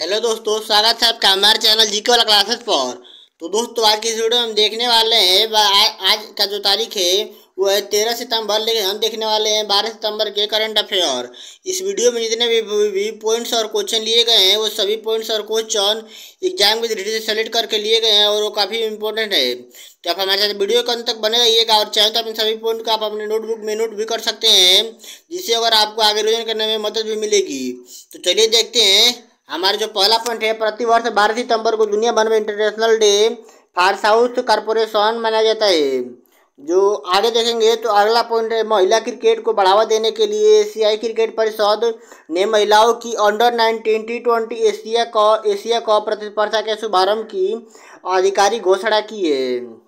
hello दोस्तों स्वागत है आपका हमारे चैनल जी वाला क्लासेस पर तो दोस्तों आज की इस वीडियो में हम देखने वाले हैं आज का जो तारीख है वो है तेरह सितंबर लेकिन हम देखने वाले हैं बारह सितंबर के करंट अफेयर इस वीडियो में जितने भी, भी, भी पॉइंट्स और क्वेश्चन लिए गए हैं वो सभी पॉइंट्स और क्वेश्चन एग्जाम में धीरे सेलेक्ट करके लिए गए हैं और वो काफ़ी इंपॉर्टेंट है तो आप हमारे साथ वीडियो के अंत तक बने रहिएगा और चाहे तो आप इन सभी पॉइंट को आप अपने नोटबुक में नोट भी कर सकते हैं जिससे अगर आपको आगे रोजन करने में मदद भी मिलेगी तो चलिए देखते हैं हमारा जो पहला पॉइंट है प्रतिवर्ष बारह सितंबर को दुनिया भर में international day for south corporation मनाया जाता है जो आगे देखेंगे तो अगला पॉइंट है महिला क्रिकेट को बढ़ावा देने के लिए एशियाई क्रिकेट परिषद ने महिलाओं की under nineteen T twenty Asia cup Asia cup प्रतिस्पर्धा के शुभारंभ की आधिकारिक घोषणा की है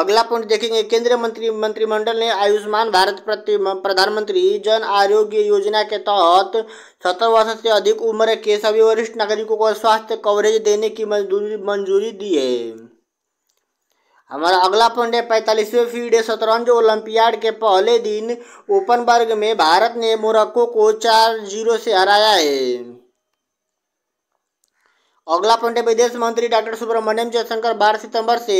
अगला पॉइंट देखेंगे केंद्रीय मंत्री मंत्रिमंडल ने आयुष्मान भारत प्रधानमंत्री जन आरोग्य योजना के तहत सत्तर वर्ष से अधिक उम्र के सभी वरिष्ठ नागरिकों को स्वास्थ्य कवरेज देने की मंजूरी दी है हमारा अगला पॉइंट है पैंतालीसवें फीडे शतरंज ओलंपियाड के पहले दिन ओपन वर्ग में भारत ने मोरक्को को चार जीरो से हराया है अगला पॉइंट है विदेश मंत्री डॉक्टर सुब्रमण्यम जयशंकर 12 सितंबर से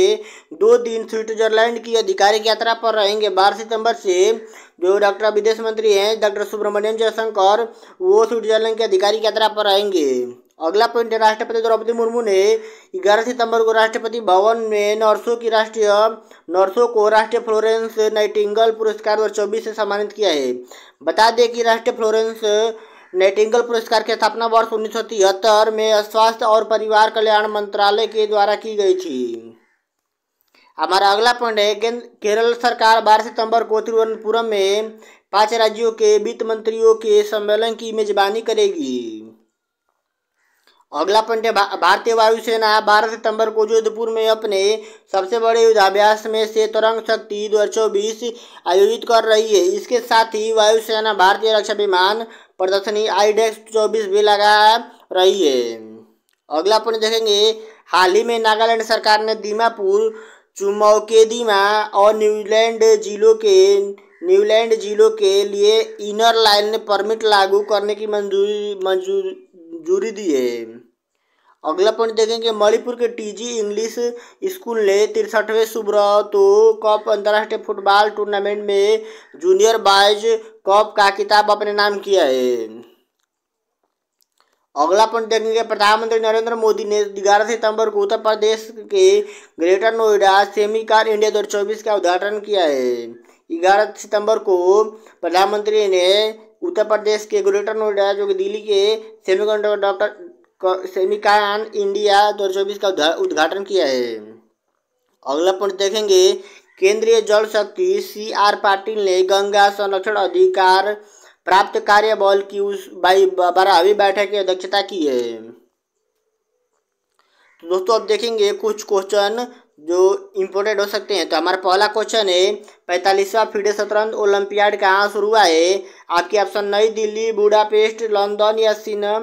दो दिन स्विट्जरलैंड की आधिकारिक यात्रा पर रहेंगे 12 सितंबर से जो डॉक्टर विदेश मंत्री हैं डॉक्टर सुब्रमण्यम जयशंकर वो स्विट्जरलैंड की आधिकारिक यात्रा पर रहेंगे अगला पॉइंट है राष्ट्रपति द्रौपदी मुर्मू ने 11 सितंबर को राष्ट्रपति भवन में नर्सों की राष्ट्रीय नर्सों को राष्ट्रीय फ्लोरेंस नाइटिंगल पुरस्कार दो से सम्मानित किया है बता दें कि राष्ट्रीय फ्लोरेंस नेटिंगल पुरस्कार की स्थापना वर्ष उन्नीस में स्वास्थ्य और परिवार कल्याण मंत्रालय के द्वारा की गई थी हमारा अगला पॉइंट है केरल सरकार बारह सितंबर को तिरुवनंतपुरम में पांच राज्यों के वित्त मंत्रियों के सम्मेलन की मेजबानी करेगी अगला पॉइंट है भारतीय वायुसेना बारह सितंबर को जोधपुर में अपने सबसे बड़े युद्धाभ्यास में से तरंग शक्ति दो आयोजित कर रही है इसके साथ ही वायुसेना भारतीय रक्षा विमान प्रदर्शनी आई डेक्स चौबीस भी लगा रही है अगला अपन देखेंगे हाल ही में नागालैंड सरकार ने दीमापुर चुमौकेदीमा और न्यूलैंड जिलों के न्यूलैंड जिलों के लिए इनर लाइन परमिट लागू करने की मंजूरी मंजूरी दी है अगला पॉइंट देखेंगे मणिपुर के टीजी इंग्लिश स्कूल ने तिरसठवें सुब्रतो कप अंतर्राष्ट्रीय फुटबॉल टूर्नामेंट में जूनियर बॉयज कप का किताब अपने नाम किया है अगला पॉइंट देखेंगे प्रधानमंत्री नरेंद्र मोदी ने ग्यारह सितंबर को उत्तर प्रदेश के greater Noida semi car India दो का उद्घाटन किया है ग्यारह सितंबर को प्रधानमंत्री ने उत्तर प्रदेश के ग्रेटर नोएडा जो कि दिल्ली के सेमी डॉक्टर सेमिकान इंडिया 2024 का उद्घाटन किया है अगला पॉइंट देखेंगे केंद्रीय जल शक्ति सी आर पाटिल ने गंगा संरक्षण अधिकार प्राप्त कार्य बल की उस बारहवीं बैठक की अध्यक्षता की है तो दोस्तों अब देखेंगे कुछ क्वेश्चन जो इम्पोर्टेंट हो सकते हैं तो हमारा पहला क्वेश्चन है पैंतालीसवा फीडे शतरंज ओलंपियाड कहाँ शुरू हुआ है आपके ऑप्शन नई दिल्ली बुडापेस्ट लंदन या सीना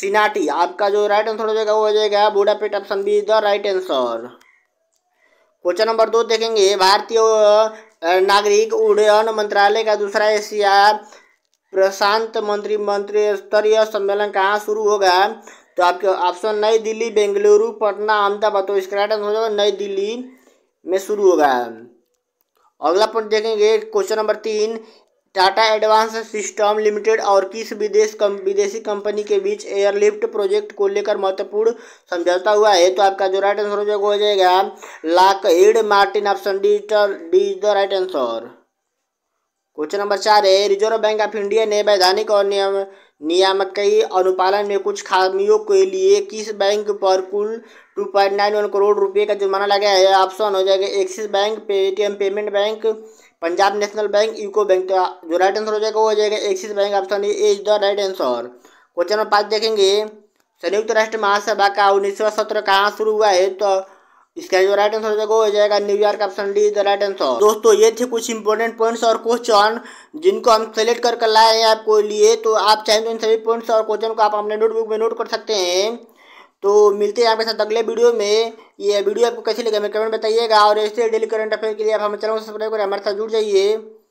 सिनाटी आपका जो राइट आंसर हो जाएगा वो हो जाएगा Budapest option B is the right answer question number दो देखेंगे भारतीय नागरिक उड्डयन मंत्रालय का दूसरा एशिया प्रशांत मंत्री मंत्री स्तरीय सम्मेलन कहाँ शुरू होगा तो आपके ऑप्शन नई दिल्ली बेंगलुरु पटना अहमदाबाद तो इसका राइट आंसर हो जाएगा नई दिल्ली में शुरू होगा अगला पॉइंट देखेंगे क्वेश्चन नंबर तीन टाटा एडवांस सिस्टम लिमिटेड और किस विदेश कम, विदेशी कंपनी के बीच एयरलिफ्ट प्रोजेक्ट को लेकर महत्वपूर्ण समझौता हुआ है तो आपका जो राइट आंसर हो जाएगा हो जाएगा Lockheed Martin option D D is the right answer question number चार है रिजर्व बैंक ऑफ इंडिया ने वैधानिक और नियम नियामक कई अनुपालन में कुछ खामियों के लिए किस बैंक पर कुल two point nine one crore रुपए का जुर्माना लगाया है ऑप्शन हो जाएगा Axis Bank Paytm Payment Bank Punjab National Bank UCO Bank का जो राइट आंसर हो जाएगा वो हो जाएगा Axis Bank option A is the right answer question number पाँच देखेंगे संयुक्त राष्ट्र महासभा का उन्नीस सौ सत्र कहाँ शुरू हुआ है तो इसका जो राइट आंसर हो जाएगा वो हो जाएगा New York option D is the right answer दोस्तों ये थे कुछ इंपॉर्टेंट पॉइंट्स और क्वेश्चन जिनको हम सेलेक्ट करके कर लाए हैं आपको लिए तो आप चाहें तो इन सभी पॉइंट्स और क्वेश्चन को आप अपने नोटबुक में नोट कर सकते हैं तो मिलते हैं आपके साथ अगले वीडियो में ये वीडियो आपको कैसे लगे हमें कमेंट बताइएगा और ऐसे डेली करंट अफेयर के लिए आप हमारे चैनल को सब्सक्राइब करें हमारे साथ जुड़ जाइए